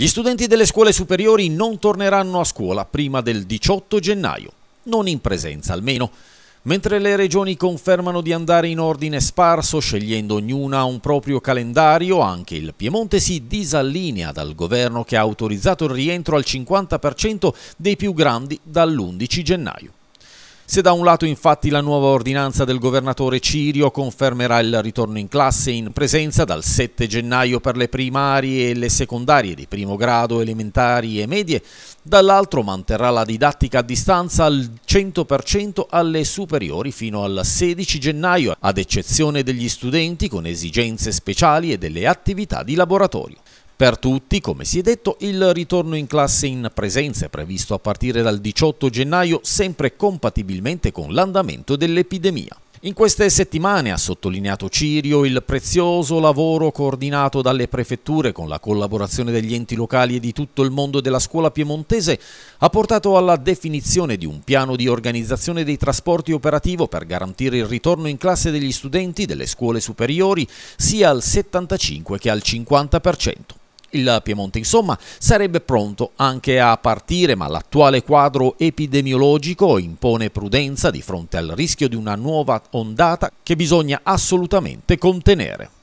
Gli studenti delle scuole superiori non torneranno a scuola prima del 18 gennaio, non in presenza almeno, mentre le regioni confermano di andare in ordine sparso scegliendo ognuna un proprio calendario, anche il Piemonte si disallinea dal governo che ha autorizzato il rientro al 50% dei più grandi dall'11 gennaio. Se da un lato infatti la nuova ordinanza del governatore Cirio confermerà il ritorno in classe in presenza dal 7 gennaio per le primarie e le secondarie di primo grado, elementari e medie, dall'altro manterrà la didattica a distanza al 100% alle superiori fino al 16 gennaio, ad eccezione degli studenti con esigenze speciali e delle attività di laboratorio. Per tutti, come si è detto, il ritorno in classe in presenza è previsto a partire dal 18 gennaio, sempre compatibilmente con l'andamento dell'epidemia. In queste settimane, ha sottolineato Cirio, il prezioso lavoro coordinato dalle prefetture con la collaborazione degli enti locali e di tutto il mondo della scuola piemontese ha portato alla definizione di un piano di organizzazione dei trasporti operativo per garantire il ritorno in classe degli studenti delle scuole superiori sia al 75 che al 50%. Il Piemonte insomma sarebbe pronto anche a partire ma l'attuale quadro epidemiologico impone prudenza di fronte al rischio di una nuova ondata che bisogna assolutamente contenere.